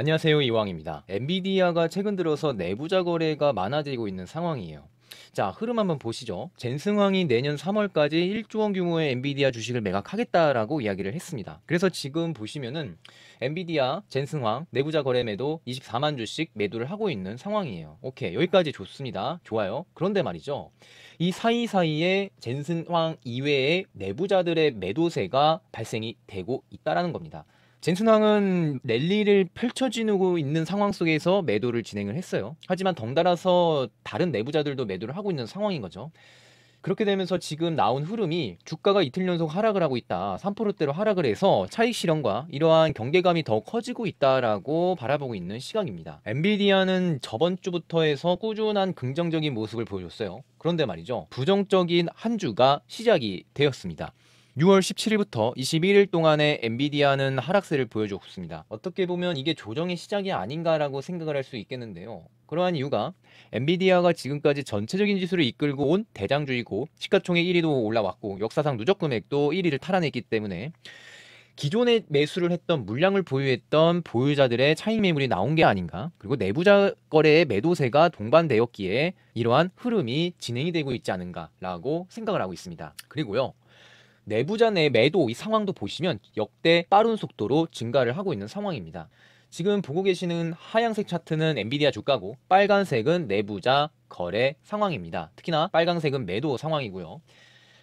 안녕하세요. 이왕입니다. 엔비디아가 최근 들어서 내부자 거래가 많아지고 있는 상황이에요. 자, 흐름 한번 보시죠. 젠승황이 내년 3월까지 1조 원 규모의 엔비디아 주식을 매각하겠다라고 이야기를 했습니다. 그래서 지금 보시면은 엔비디아, 젠승황 내부자 거래 매도 24만 주씩 매도를 하고 있는 상황이에요. 오케이. 여기까지 좋습니다. 좋아요. 그런데 말이죠. 이 사이사이에 젠승황 이외의 내부자들의 매도세가 발생이 되고 있다라는 겁니다. 젠순왕은 랠리를 펼쳐지고 있는 상황 속에서 매도를 진행을 했어요. 하지만 덩달아서 다른 내부자들도 매도를 하고 있는 상황인 거죠. 그렇게 되면서 지금 나온 흐름이 주가가 이틀 연속 하락을 하고 있다. 3%대로 하락을 해서 차익 실현과 이러한 경계감이 더 커지고 있다라고 바라보고 있는 시각입니다. 엔비디아는 저번 주부터 해서 꾸준한 긍정적인 모습을 보여줬어요. 그런데 말이죠. 부정적인 한 주가 시작이 되었습니다. 6월 17일부터 21일 동안에 엔비디아는 하락세를 보여주고 습니다 어떻게 보면 이게 조정의 시작이 아닌가라고 생각을 할 수 있겠는데요. 그러한 이유가 엔비디아가 지금까지 전체적인 지수를 이끌고 온 대장주이고 시가총액 1위도 올라왔고 역사상 누적 금액도 1위를 탈환했기 때문에 기존에 매수를 했던 물량을 보유했던 보유자들의 차익 매물이 나온 게 아닌가 그리고 내부자 거래의 매도세가 동반되었기에 이러한 흐름이 진행이 되고 있지 않은가라고 생각을 하고 있습니다. 그리고요 내부자 내 매도 이 상황도 보시면 역대 빠른 속도로 증가를 하고 있는 상황입니다. 지금 보고 계시는 하양색 차트는 엔비디아 주가고 빨간색은 내부자 거래 상황입니다. 특히나 빨간색은 매도 상황이고요.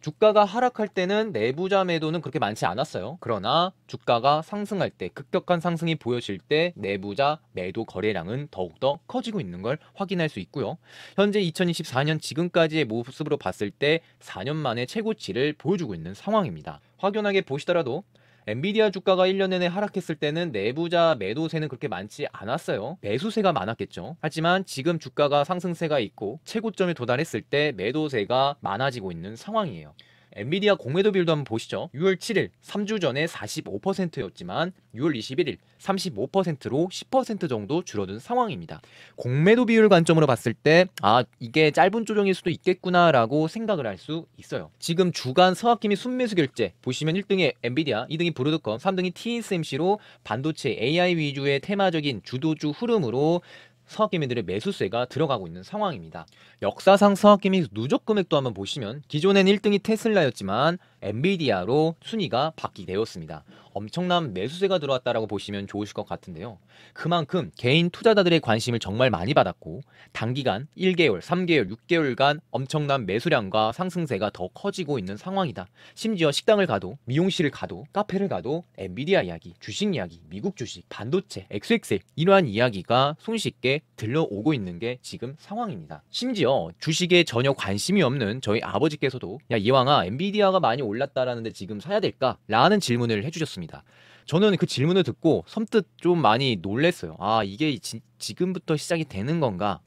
주가가 하락할 때는 내부자 매도는 그렇게 많지 않았어요. 그러나 주가가 상승할 때 급격한 상승이 보여질 때 내부자 매도 거래량은 더욱더 커지고 있는 걸 확인할 수 있고요. 현재 2024년 지금까지의 모습으로 봤을 때 4년 만에 최고치를 보여주고 있는 상황입니다. 확연하게 보시더라도 엔비디아 주가가 1년 내내 하락했을 때는 내부자 매도세는 그렇게 많지 않았어요. 매수세가 많았겠죠. 하지만 지금 주가가 상승세가 있고 최고점에 도달했을 때 매도세가 많아지고 있는 상황이에요. 엔비디아 공매도 비율도 한번 보시죠. 6월 7일 3주 전에 45%였지만 6월 21일 35%로 10% 정도 줄어든 상황입니다. 공매도 비율 관점으로 봤을 때 아 이게 짧은 조정일 수도 있겠구나라고 생각을 할 수 있어요. 지금 주간 서학기미 순매수 결제 보시면 1등에 엔비디아, 2등이 브루드컴 3등이 TSMC로 반도체 AI 위주의 테마적인 주도주 흐름으로 서학개미들의 매수세가 들어가고 있는 상황입니다. 역사상 서학개미 누적 금액도 한번 보시면 기존엔 1등이 테슬라였지만 엔비디아로 순위가 바뀌게 되었습니다. 엄청난 매수세가 들어왔다라고 보시면 좋으실 것 같은데요. 그만큼 개인 투자자들의 관심을 정말 많이 받았고 단기간 1개월, 3개월, 6개월간 엄청난 매수량과 상승세가 더 커지고 있는 상황이다. 심지어 식당을 가도 미용실을 가도 카페를 가도 엔비디아 이야기, 주식 이야기, 미국 주식, 반도체, XXL 이러한 이야기가 손쉽게 들려오고 있는 게 지금 상황입니다. 심지어 주식에 전혀 관심이 없는 저희 아버지께서도 야 이왕아 엔비디아가 많이 올랐다라는데 지금 사야 될까라는 질문을 해주셨습니다. 저는 그 질문을 듣고 섬뜩 좀 많이 놀랐어요. 아 이게 지, 금부터 시작이 되는 건가?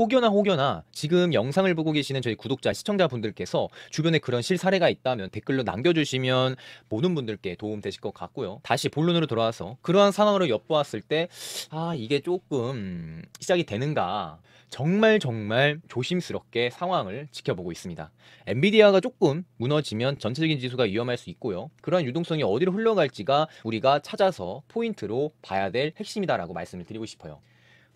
혹여나 혹여나 지금 영상을 보고 계시는 저희 구독자 시청자분들께서 주변에 그런 실사례가 있다면 댓글로 남겨주시면 보는 분들께 도움 되실 것 같고요. 다시 본론으로 돌아와서 그러한 상황으로 엿보았을 때 아 이게 조금 시작이 되는가 정말 정말 조심스럽게 상황을 지켜보고 있습니다. 엔비디아가 조금 무너지면 전체적인 지수가 위험할 수 있고요. 그러한 유동성이 어디로 흘러갈지가 우리가 찾아서 포인트로 봐야 될 핵심이다라고 말씀을 드리고 싶어요.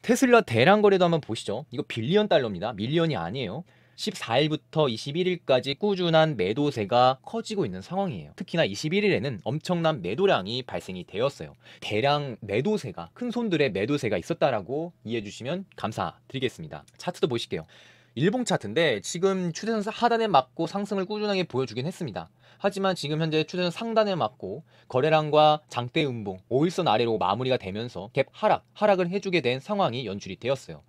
테슬라 대량 거래도 한번 보시죠. 이거 빌리언 달러입니다. 밀리언이 아니에요. 14일부터 21일까지 꾸준한 매도세가 커지고 있는 상황이에요. 특히나 21일에는 엄청난 매도량이 발생이 되었어요. 대량 매도세가 큰 손들의 매도세가 있었다라고 이해해 주시면 감사드리겠습니다. 차트도 보실게요. 일봉 차트인데 지금 추세선 하단에 맞고 상승을 꾸준하게 보여주긴 했습니다. 하지만 지금 현재 추세선 상단에 맞고 거래량과 장대 음봉 5일선 아래로 마무리가 되면서 갭 하락, 하락을 해주게 된 상황이 연출이 되었어요.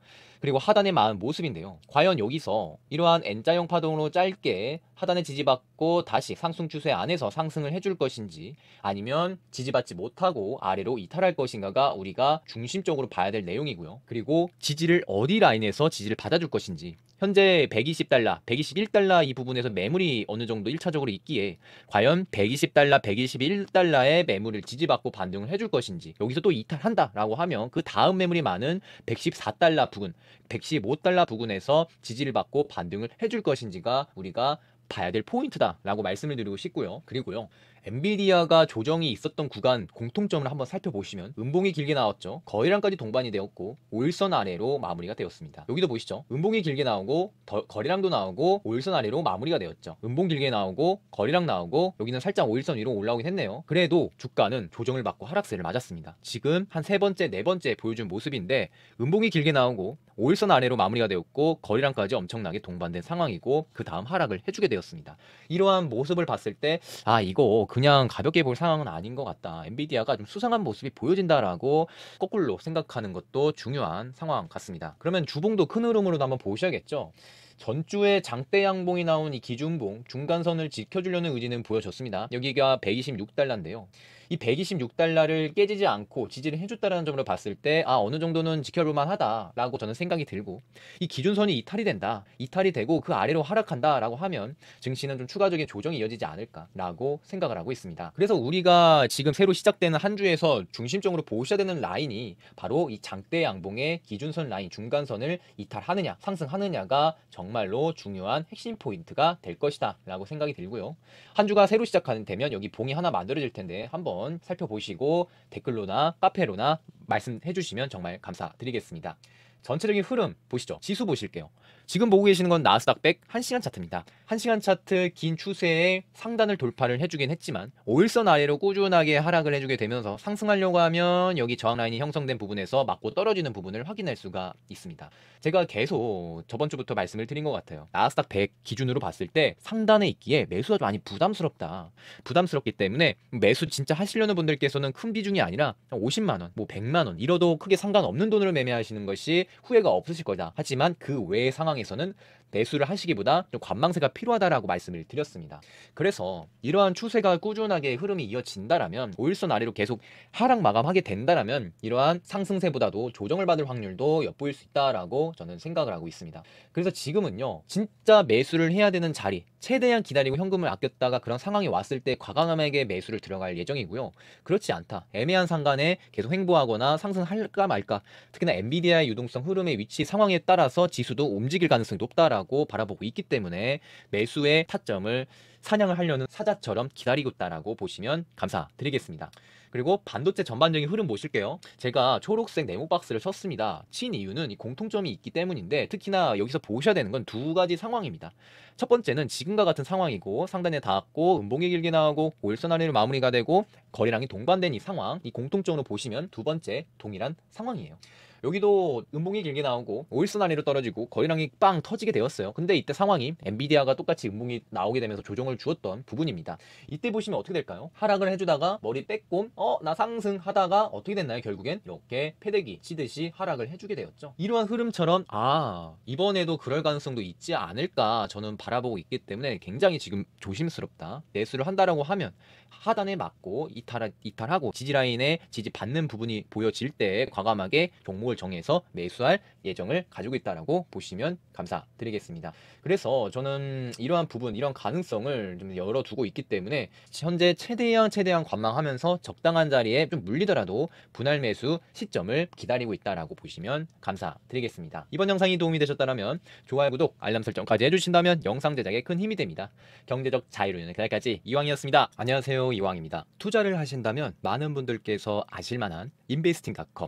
그리고 하단의 마음 모습인데요. 과연 여기서 이러한 N자형 파동으로 짧게 하단에 지지받고 다시 상승 추세 안에서 상승을 해줄 것인지 아니면 지지받지 못하고 아래로 이탈할 것인가가 우리가 중심적으로 봐야 될 내용이고요. 그리고 지지를 어디 라인에서 지지를 받아줄 것인지 현재 120달러, 121달러 이 부분에서 매물이 어느 정도 1차적으로 있기에 과연 120달러, 121달러의 매물을 지지받고 반등을 해줄 것인지 여기서 또 이탈한다라고 하면 그 다음 매물이 많은 114달러 부근 115달러 부근에서 지지를 받고 반등을 해줄 것인지가 우리가 봐야 될 포인트다라고 말씀을 드리고 싶고요. 그리고요. 엔비디아가 조정이 있었던 구간 공통점을 한번 살펴보시면 음봉이 길게 나왔죠. 거리랑까지 동반이 되었고 5일선 아래로 마무리가 되었습니다. 여기도 보시죠. 음봉이 길게 나오고 더, 거리랑도 나오고 5일선 아래로 마무리가 되었죠. 음봉 길게 나오고 거리랑 나오고 여기는 살짝 5일선 위로 올라오긴 했네요. 그래도 주가는 조정을 받고 하락세를 맞았습니다. 지금 한 세 번째, 네 번째 보여준 모습인데 음봉이 길게 나오고 5일선 아래로 마무리가 되었고 거리랑까지 엄청나게 동반된 상황이고 그 다음 하락을 해주게 되었습니다. 이러한 모습을 봤을 때 아 이거 그냥 가볍게 볼 상황은 아닌 것 같다. 엔비디아가 좀 수상한 모습이 보여진다라고 거꾸로 생각하는 것도 중요한 상황 같습니다. 그러면 주봉도 큰 흐름으로도 한번 보셔야겠죠. 전주에 장대 양봉이 나온 이 기준봉 중간선을 지켜주려는 의지는 보여졌습니다. 여기가 126달러인데요. 이 126달러를 깨지지 않고 지지를 해줬다는 점으로 봤을 때 아 어느 정도는 지켜볼만 하다라고 저는 생각이 들고 이 기준선이 이탈이 된다 이탈이 되고 그 아래로 하락한다라고 하면 증시는 좀 추가적인 조정이 이어지지 않을까라고 생각을 하고 있습니다. 그래서 우리가 지금 새로 시작되는 한 주에서 중심적으로 보셔야 되는 라인이 바로 이 장대 양봉의 기준선 라인 중간선을 이탈하느냐 상승하느냐가 정말로 중요한 핵심 포인트가 될 것이다라고 생각이 들고요. 한 주가 새로 시작하는 되면 여기 봉이 하나 만들어질 텐데 한번 한번 살펴보시고 댓글로나 카페로나 말씀해 주시면 정말 감사드리겠습니다. 전체적인 흐름 보시죠. 지수 보실게요. 지금 보고 계시는 건 나스닥 100 1시간 차트입니다. 1시간 차트 긴 추세에 상단을 돌파를 해주긴 했지만 5일선 아래로 꾸준하게 하락을 해주게 되면서 상승하려고 하면 여기 저항 라인이 형성된 부분에서 맞고 떨어지는 부분을 확인할 수가 있습니다. 제가 계속 저번 주부터 말씀을 드린 것 같아요. 나스닥 100 기준으로 봤을 때 상단에 있기에 매수가 많이 부담스럽다. 부담스럽기 때문에 매수 진짜 하시려는 분들께서는 큰 비중이 아니라 50만 원, 뭐 100만 원 이러도 크게 상관없는 돈으로 매매하시는 것이 후회가 없으실 거다. 하지만 그 외의 상황 상황에서는 매수를 하시기보다 좀 관망세가 필요하다라고 말씀을 드렸습니다. 그래서 이러한 추세가 꾸준하게 흐름이 이어진다라면 5일선 아래로 계속 하락 마감하게 된다라면 이러한 상승세보다도 조정을 받을 확률도 엿보일 수 있다라고 저는 생각을 하고 있습니다. 그래서 지금은요. 진짜 매수를 해야 되는 자리 최대한 기다리고 현금을 아꼈다가 그런 상황이 왔을 때 과감하게 매수를 들어갈 예정이고요. 그렇지 않다. 애매한 상간에 계속 횡보하거나 상승할까 말까 특히나 엔비디아의 유동성 흐름의 위치 상황에 따라서 지수도 움직일 가능성이 높다라고 하고 바라보고 있기 때문에 매수의 타점을 사냥을 하려는 사자처럼 기다리고 있다라고 보시면 감사드리겠습니다. 그리고 반도체 전반적인 흐름 보실게요. 제가 초록색 네모 박스를 쳤습니다. 친 이유는 이 공통점이 있기 때문인데 특히나 여기서 보셔야 되는 건 두 가지 상황입니다. 첫 번째는 지금과 같은 상황이고 상단에 닿았고 음봉이 길게 나오고 오일선 아래로 마무리가 되고 거리랑이 동반된 이 상황 이 공통점으로 보시면 두 번째 동일한 상황이에요. 여기도 음봉이 길게 나오고 오일선 안위로 떨어지고 거래량이 빵 터지게 되었어요. 근데 이때 상황이 엔비디아가 똑같이 음봉이 나오게 되면서 조정을 주었던 부분입니다. 이때 보시면 어떻게 될까요? 하락을 해주다가 머리 빼꼼 어 나 상승 하다가 어떻게 됐나요? 결국엔 이렇게 패대기 치듯이 하락을 해주게 되었죠. 이러한 흐름처럼 아 이번에도 그럴 가능성도 있지 않을까 저는 바라보고 있기 때문에 굉장히 지금 조심스럽다. 내수를 한다라고 하면 하단에 맞고 이탈 이탈하고 지지라인에 지지 받는 부분이 보여질 때 과감하게 종목을 가격을 정해서 매수할 예정을 가지고 있다라고 보시면 감사드리겠습니다. 그래서 저는 이러한 부분, 이런 가능성을 좀 열어두고 있기 때문에 현재 최대한 최대한 관망하면서 적당한 자리에 좀 물리더라도 분할 매수 시점을 기다리고 있다라고 보시면 감사드리겠습니다. 이번 영상이 도움이 되셨다면 좋아요, 구독, 알람 설정까지 해주신다면 영상 제작에 큰 힘이 됩니다. 경제적 자유로 인해 그날까지 이왕이었습니다. 안녕하세요, 이왕입니다. 투자를 하신다면 많은 분들께서 아실만한 인베스팅닷컴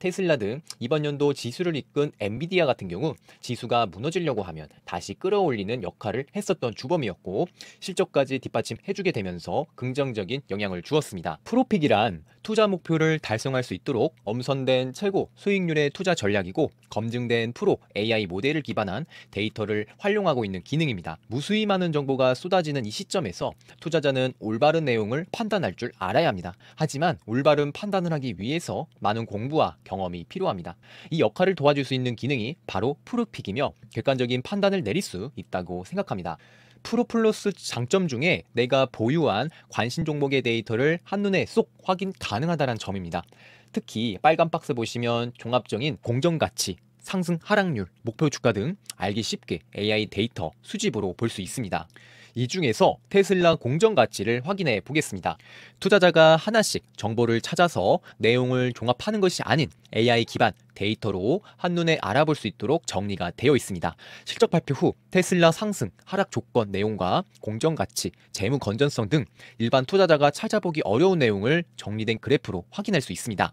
테슬라 등 이번 연도 지수를 이끈 엔비디아 같은 경우 지수가 무너지려고 하면 다시 끌어올리는 역할을 했었던 주범이었고 실적까지 뒷받침해주게 되면서 긍정적인 영향을 주었습니다. 프로픽이란 투자 목표를 달성할 수 있도록 엄선된 최고 수익률의 투자 전략이고 검증된 프로 AI 모델을 기반한 데이터를 활용하고 있는 기능입니다. 무수히 많은 정보가 쏟아지는 이 시점에서 투자자는 올바른 내용을 판단할 줄 알아야 합니다. 하지만 올바른 판단을 하기 위해서 많은 공부와 경험이 필요합니다. 이 역할을 도와줄 수 있는 기능이 바로 프루픽이며 객관적인 판단을 내릴 수 있다고 생각합니다. 프로플러스 장점 중에 내가 보유한 관심 종목의 데이터를 한눈에 쏙 확인 가능하다는 점입니다. 특히 빨간 박스 보시면 종합적인 공정가치, 상승 하락률, 목표 주가 등 알기 쉽게 AI 데이터 수집으로 볼 수 있습니다. 이 중에서 테슬라 공정 가치를 확인해 보겠습니다. 투자자가 하나씩 정보를 찾아서 내용을 종합하는 것이 아닌 AI 기반 데이터로 한눈에 알아볼 수 있도록 정리가 되어 있습니다. 실적 발표 후 테슬라 상승, 하락 조건 내용과 공정 가치, 재무 건전성 등 일반 투자자가 찾아보기 어려운 내용을 정리된 그래프로 확인할 수 있습니다.